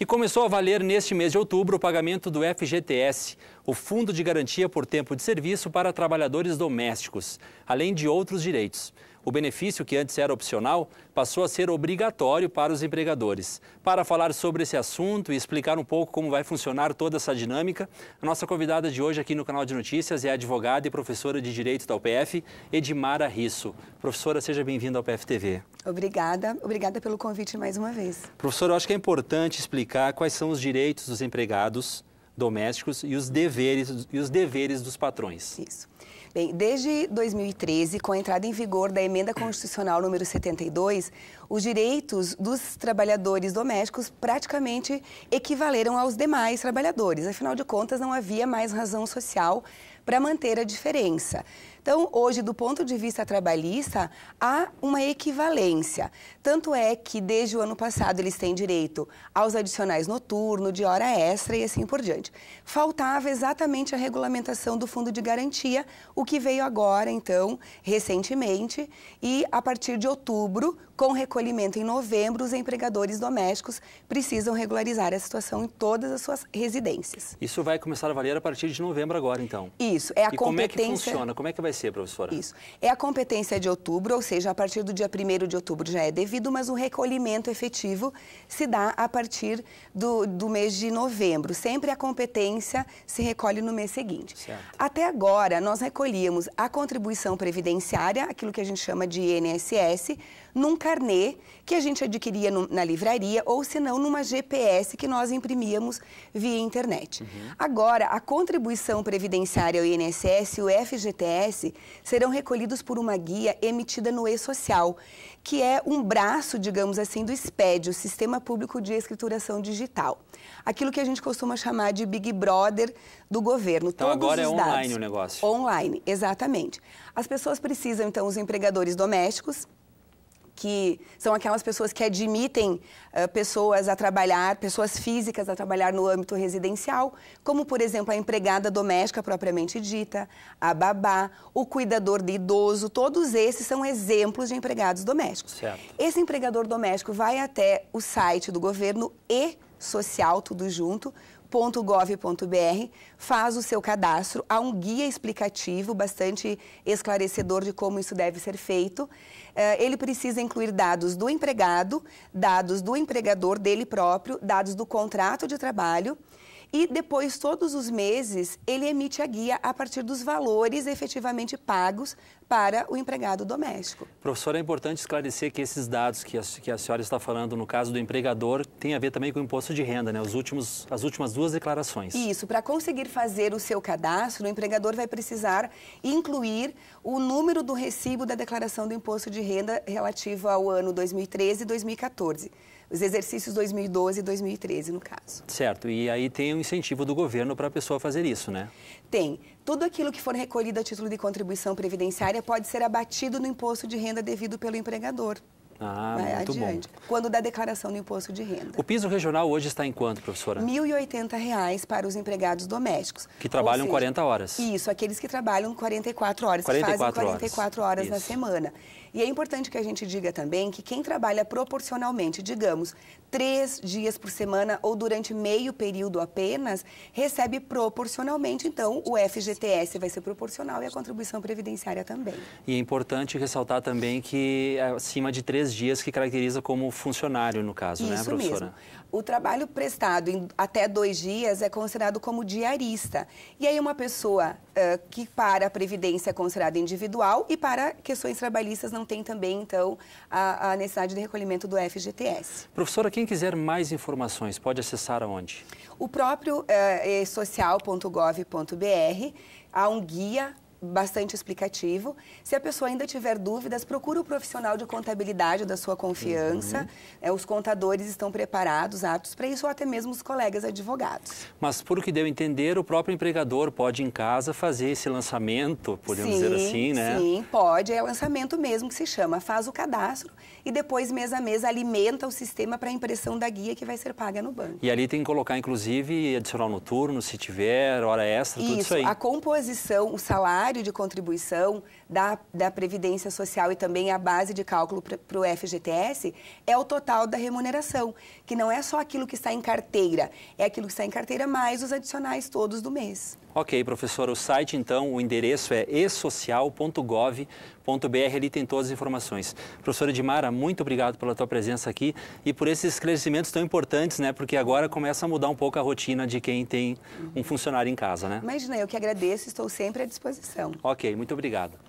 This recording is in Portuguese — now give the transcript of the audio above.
e começou a valer neste mês de outubro o pagamento do FGTS, o Fundo de Garantia por Tempo de Serviço para Trabalhadores Domésticos, além de outros direitos. O benefício, que antes era opcional, passou a ser obrigatório para os empregadores. Para falar sobre esse assunto e explicar um pouco como vai funcionar toda essa dinâmica, a nossa convidada de hoje aqui no canal de notícias é a advogada e professora de Direito da UPF, Edmara Risso. Professora, seja bem-vinda ao PFTV. Obrigada, obrigada pelo convite mais uma vez. Professora, eu acho que é importante explicar quais são os direitos dos empregados domésticos e os deveres, e os deveres dos patrões. Isso. Bem, desde 2013, com a entrada em vigor da emenda constitucional número 72, os direitos dos trabalhadores domésticos praticamente equivaleram aos demais trabalhadores. Afinal de contas, não havia mais razão social para manter a diferença. Então, hoje, do ponto de vista trabalhista, há uma equivalência. Tanto é que, desde o ano passado, eles têm direito aos adicionais noturno, de hora extra e assim por diante. Faltava exatamente a regulamentação do fundo de garantia, o que veio agora, então, recentemente, e a partir de outubro, com recolhimento em novembro, os empregadores domésticos precisam regularizar a situação em todas as suas residências. Isso vai começar a valer a partir de novembro agora, então? Isso, é a e competência... como é que funciona? Como é que vai ser, professora? Isso. É a competência de outubro, ou seja, a partir do dia 1 de outubro já é devido, mas o recolhimento efetivo se dá a partir do, do mês de novembro. Sempre a competência se recolhe no mês seguinte. Certo. Até agora, nós recolhíamos a contribuição previdenciária, aquilo que a gente chama de INSS, num carnê que a gente adquiria no, na livraria ou, se não, numa GPS que nós imprimíamos via internet. Uhum. Agora, a contribuição previdenciária ao INSS e o FGTS serão recolhidos por uma guia emitida no E-Social, que é um braço, digamos assim, do SPED, o Sistema Público de Escrituração Digital. Aquilo que a gente costuma chamar de Big Brother do governo. Então Todos agora é online o negócio. Online, exatamente. As pessoas precisam, então, os empregadores domésticos, que são aquelas pessoas que admitem uh, pessoas a trabalhar, pessoas físicas a trabalhar no âmbito residencial, como, por exemplo, a empregada doméstica propriamente dita, a babá, o cuidador de idoso, todos esses são exemplos de empregados domésticos. Certo. Esse empregador doméstico vai até o site do governo e social, tudo junto, .gov.br, faz o seu cadastro, há um guia explicativo bastante esclarecedor de como isso deve ser feito. Eh, ele precisa incluir dados do empregado, dados do empregador dele próprio, dados do contrato de trabalho e depois, todos os meses, ele emite a guia a partir dos valores efetivamente pagos para o empregado doméstico. Professor, é importante esclarecer que esses dados que a, que a senhora está falando, no caso do empregador, tem a ver também com o imposto de renda, né? Os últimos, as últimas duas declarações. Isso. Para conseguir fazer o seu cadastro, o empregador vai precisar incluir o número do recibo da declaração do imposto de renda relativo ao ano 2013 e 2014 os exercícios 2012 e 2013, no caso. Certo, e aí tem um incentivo do governo para a pessoa fazer isso, né? Tem. Tudo aquilo que for recolhido a título de contribuição previdenciária pode ser abatido no imposto de renda devido pelo empregador. Ah, Vai muito adiante, bom. Quando da declaração do imposto de renda. O piso regional hoje está em quanto, professora? R$ 1.080 para os empregados domésticos. Que trabalham seja, 40 horas. Isso, aqueles que trabalham 44 horas, 44 que fazem 44 horas, horas na semana. E é importante que a gente diga também que quem trabalha proporcionalmente, digamos, três dias por semana ou durante meio período apenas, recebe proporcionalmente. Então, o FGTS vai ser proporcional e a contribuição previdenciária também. E é importante ressaltar também que é acima de três dias que caracteriza como funcionário, no caso, né, Isso né, professora? Mesmo. O trabalho prestado em até dois dias é considerado como diarista. E aí, uma pessoa uh, que para a previdência é considerada individual e para questões trabalhistas não não tem também, então, a, a necessidade de recolhimento do FGTS. Professora, quem quiser mais informações pode acessar aonde? O próprio eh, eh, social.gov.br há um guia bastante explicativo. Se a pessoa ainda tiver dúvidas, procura o profissional de contabilidade da sua confiança. Uhum. É, os contadores estão preparados, aptos para isso, ou até mesmo os colegas advogados. Mas, por o que deu a entender, o próprio empregador pode, em casa, fazer esse lançamento, podemos sim, dizer assim, né? Sim, pode. É lançamento mesmo que se chama. Faz o cadastro e depois, mês a mês, alimenta o sistema para a impressão da guia que vai ser paga no banco. E ali tem que colocar, inclusive, adicional noturno, se tiver, hora extra, isso, tudo isso aí. a composição, o salário de contribuição da, da Previdência Social e também a base de cálculo para o FGTS é o total da remuneração, que não é só aquilo que está em carteira, é aquilo que está em carteira mais os adicionais todos do mês. Ok, professor, o site então, o endereço é esocial.gov.br, ali tem todas as informações. Professora Edmara, muito obrigado pela tua presença aqui e por esses esclarecimentos tão importantes, né? Porque agora começa a mudar um pouco a rotina de quem tem um funcionário em casa, né? Imagina, eu que agradeço, estou sempre à disposição. Marcelo. Ok, muito obrigado.